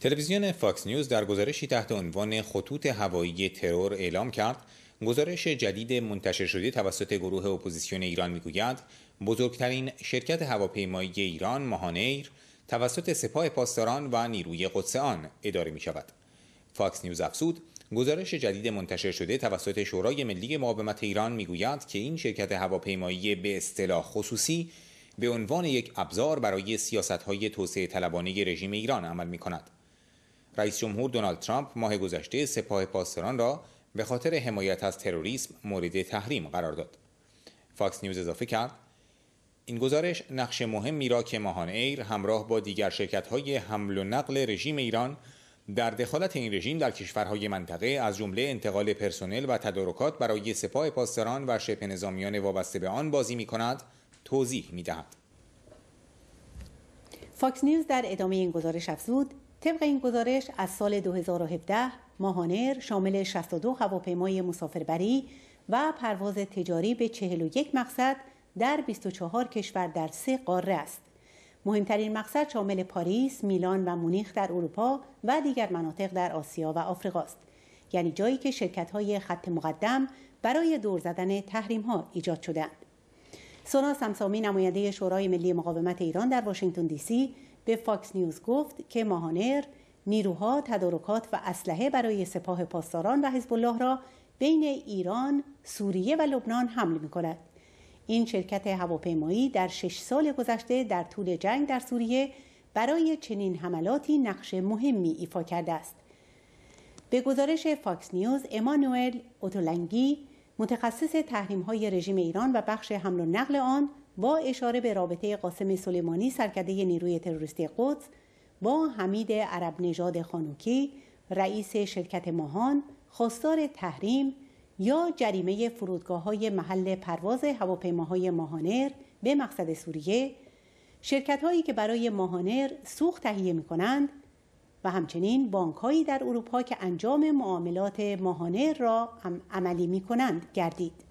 تلویزیون فاکس نیوز در گزارشی تحت عنوان خطوط هوایی ترور اعلام کرد گزارش جدید منتشر شده توسط گروه اپوزیسیون ایران میگوید بزرگترین شرکت هواپیمایی ایران ماهانیر توسط سپاه پاسداران و نیروی قدس آن اداره می شود. فاکس نیوز افزود، گزارش جدید منتشر شده توسط شورای ملی مقاومت ایران میگوید که این شرکت هواپیمایی به اصطلاح خصوصی به عنوان یک ابزار برای های توسعه طلبانه رژیم ایران عمل می کند. رئیس جمهور دونالد ترامپ ماه گذشته سپاه پاسداران را به خاطر حمایت از تروریسم مورد تحریم قرار داد. فاکس نیوز اضافه کرد این گزارش نقش مهمی را که ماهان ایر همراه با دیگر شرکت های حمل و نقل رژیم ایران در دخالت این رژیم در کشورهای منطقه از جمله انتقال پرسنل و تدارکات برای سپاه پاسداران و شبه نظامیان وابسته به آن بازی می کند توضیح می دهد. فاکس نیوز در ادامه این گزارش افزود طبق این گزارش از سال 2017 ماهانر شامل 62 هواپیمای مسافربری و پرواز تجاری به 41 مقصد در 24 کشور در سه قاره است. مهمترین مقصد شامل پاریس، میلان و مونیخ در اروپا و دیگر مناطق در آسیا و آفریقا است. یعنی جایی که شرکت های خط مقدم برای دور زدن تحریم ها ایجاد شدند. سونا سمسامی نماینده شورای ملی مقاومت ایران در واشنگتن دی سی به فاکس نیوز گفت که ماهانر نیروها، تدارکات و اسلحه برای سپاه پاسداران و حزب الله را بین ایران، سوریه و لبنان حمل می کند. این شرکت هواپیمایی در شش سال گذشته در طول جنگ در سوریه برای چنین حملاتی نقش مهمی ایفا کرده است. به گزارش فاکس نیوز، امانوئل اوتولنگی متخصص تحریم های رژیم ایران و بخش حمل و نقل آن با اشاره به رابطه قاسم سلیمانی سرکده نیروی تروریستی قدس با حمید عرب نژاد خانوکی رئیس شرکت ماهان خواستار تحریم یا جریمه فرودگاه های محل پرواز هواپیماهای ماهانر به مقصد سوریه شرکت هایی که برای ماهانر سوخت تهیه می کنند و همچنین بانک هایی در اروپا که انجام معاملات ماهانر را عملی می کنند گردید.